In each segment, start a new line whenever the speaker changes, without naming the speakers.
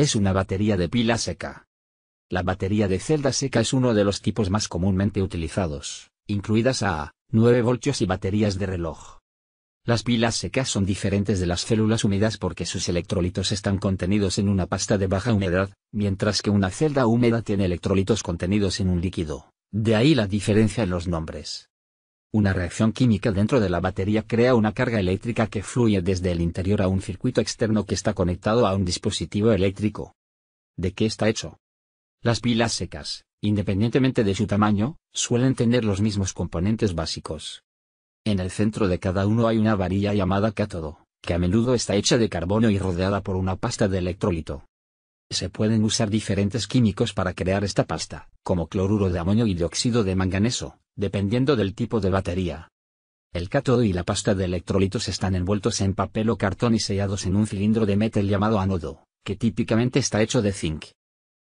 es una batería de pila seca? La batería de celda seca es uno de los tipos más comúnmente utilizados, incluidas a 9 voltios y baterías de reloj. Las pilas secas son diferentes de las células húmedas porque sus electrolitos están contenidos en una pasta de baja humedad, mientras que una celda húmeda tiene electrolitos contenidos en un líquido. De ahí la diferencia en los nombres. Una reacción química dentro de la batería crea una carga eléctrica que fluye desde el interior a un circuito externo que está conectado a un dispositivo eléctrico. ¿De qué está hecho? Las pilas secas, independientemente de su tamaño, suelen tener los mismos componentes básicos. En el centro de cada uno hay una varilla llamada cátodo, que a menudo está hecha de carbono y rodeada por una pasta de electrolito. Se pueden usar diferentes químicos para crear esta pasta, como cloruro de amonio y dióxido de manganeso, dependiendo del tipo de batería. El cátodo y la pasta de electrolitos están envueltos en papel o cartón y sellados en un cilindro de metal llamado ánodo, que típicamente está hecho de zinc.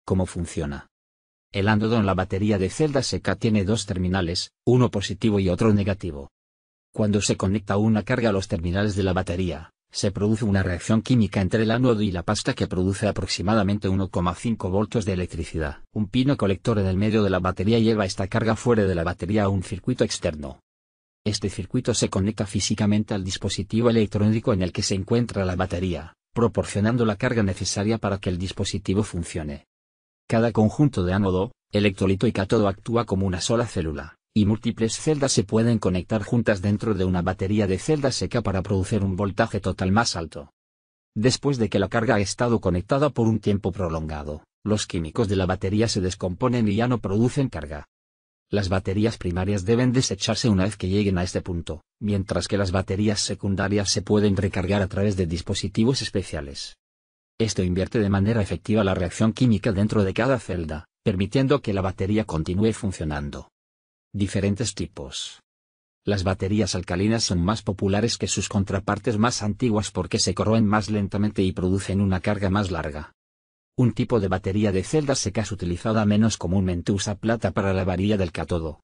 ¿Cómo funciona? El ánodo en la batería de celda seca tiene dos terminales, uno positivo y otro negativo. Cuando se conecta una carga a los terminales de la batería, se produce una reacción química entre el ánodo y la pasta que produce aproximadamente 1,5 voltios de electricidad. Un pino colector en el medio de la batería lleva esta carga fuera de la batería a un circuito externo. Este circuito se conecta físicamente al dispositivo electrónico en el que se encuentra la batería, proporcionando la carga necesaria para que el dispositivo funcione. Cada conjunto de ánodo, electrolito y cátodo actúa como una sola célula y múltiples celdas se pueden conectar juntas dentro de una batería de celda seca para producir un voltaje total más alto. Después de que la carga ha estado conectada por un tiempo prolongado, los químicos de la batería se descomponen y ya no producen carga. Las baterías primarias deben desecharse una vez que lleguen a este punto, mientras que las baterías secundarias se pueden recargar a través de dispositivos especiales. Esto invierte de manera efectiva la reacción química dentro de cada celda, permitiendo que la batería continúe funcionando. Diferentes tipos. Las baterías alcalinas son más populares que sus contrapartes más antiguas porque se corroen más lentamente y producen una carga más larga. Un tipo de batería de celdas secas utilizada menos comúnmente usa plata para la varilla del cátodo.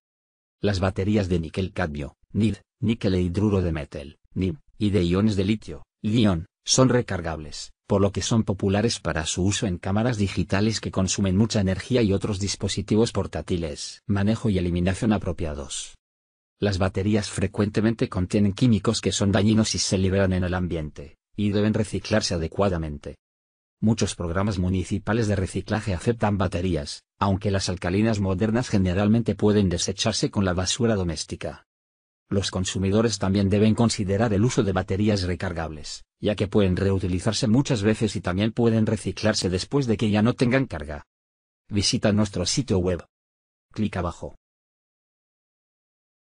Las baterías de níquel cadmio, NID, níquel e hidruro de metal, NIM, y de iones de litio, LION, son recargables, por lo que son populares para su uso en cámaras digitales que consumen mucha energía y otros dispositivos portátiles. Manejo y eliminación apropiados. Las baterías frecuentemente contienen químicos que son dañinos y se liberan en el ambiente, y deben reciclarse adecuadamente. Muchos programas municipales de reciclaje aceptan baterías, aunque las alcalinas modernas generalmente pueden desecharse con la basura doméstica. Los consumidores también deben considerar el uso de baterías recargables, ya que pueden reutilizarse muchas veces y también pueden reciclarse después de que ya no tengan carga. Visita nuestro sitio web. Clic abajo.